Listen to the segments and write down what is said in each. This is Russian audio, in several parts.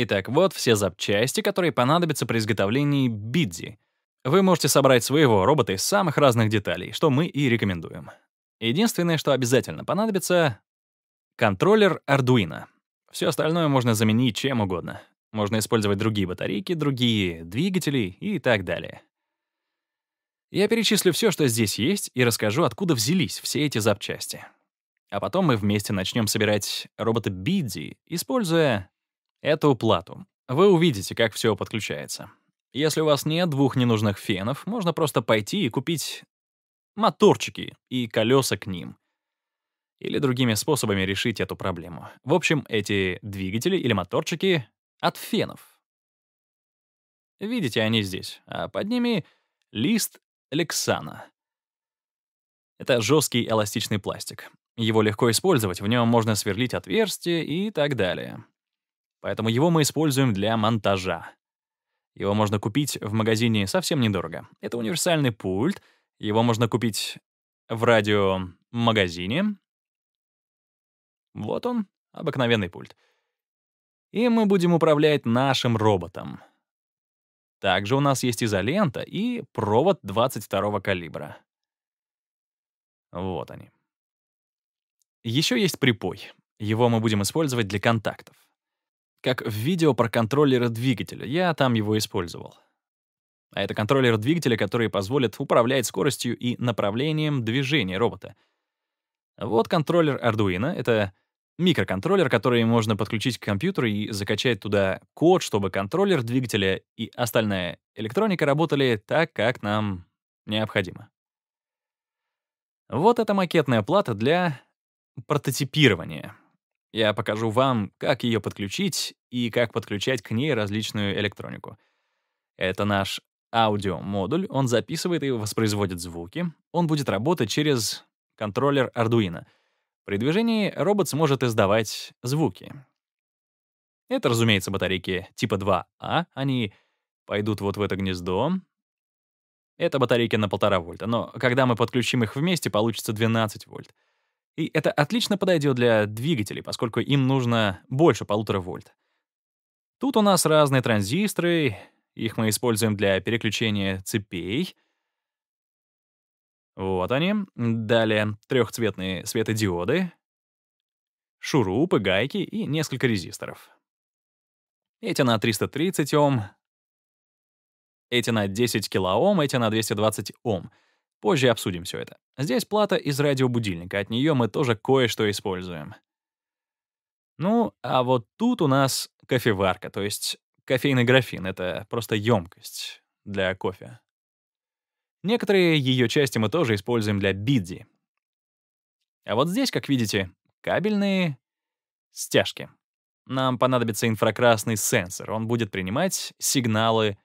Итак, вот все запчасти, которые понадобятся при изготовлении бидзи. Вы можете собрать своего робота из самых разных деталей, что мы и рекомендуем. Единственное, что обязательно понадобится — контроллер Arduino. Все остальное можно заменить чем угодно. Можно использовать другие батарейки, другие двигатели и так далее. Я перечислю все, что здесь есть, и расскажу, откуда взялись все эти запчасти. А потом мы вместе начнем собирать робота Бидзи, используя Эту плату. Вы увидите, как все подключается. Если у вас нет двух ненужных фенов, можно просто пойти и купить моторчики и колеса к ним. Или другими способами решить эту проблему. В общем, эти двигатели или моторчики от фенов. Видите, они здесь, а под ними лист лексана. Это жесткий эластичный пластик. Его легко использовать, в нем можно сверлить отверстия и так далее. Поэтому его мы используем для монтажа. Его можно купить в магазине совсем недорого. Это универсальный пульт. Его можно купить в радиомагазине. Вот он, обыкновенный пульт. И мы будем управлять нашим роботом. Также у нас есть изолента и провод 22 калибра. Вот они. Еще есть припой. Его мы будем использовать для контактов как в видео про контроллеры двигателя. Я там его использовал. А это контроллер двигателя, который позволит управлять скоростью и направлением движения робота. Вот контроллер Arduino — это микроконтроллер, который можно подключить к компьютеру и закачать туда код, чтобы контроллер двигателя и остальная электроника работали так, как нам необходимо. Вот эта макетная плата для прототипирования. Я покажу вам, как ее подключить и как подключать к ней различную электронику. Это наш аудиомодуль, он записывает и воспроизводит звуки. Он будет работать через контроллер Arduino. При движении робот сможет издавать звуки. Это, разумеется, батарейки типа 2А. А. Они пойдут вот в это гнездо. Это батарейки на 1,5 вольта, но когда мы подключим их вместе, получится 12 вольт. И это отлично подойдет для двигателей, поскольку им нужно больше полутора вольт. Тут у нас разные транзисторы, их мы используем для переключения цепей. Вот они. Далее трехцветные светодиоды, шурупы, гайки и несколько резисторов. Эти на 330 Ом, эти на 10 килоом, эти на 220 Ом. Позже обсудим все это. Здесь плата из радиобудильника, от нее мы тоже кое-что используем. Ну, а вот тут у нас кофеварка, то есть кофейный графин — это просто емкость для кофе. Некоторые ее части мы тоже используем для бидди. А вот здесь, как видите, кабельные стяжки. Нам понадобится инфракрасный сенсор. Он будет принимать сигналы...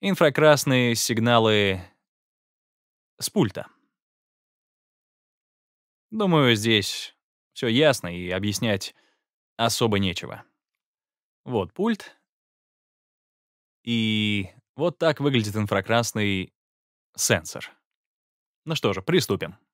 Инфракрасные сигналы с пульта. Думаю, здесь все ясно и объяснять особо нечего. Вот пульт. И вот так выглядит инфракрасный сенсор. Ну что же, приступим.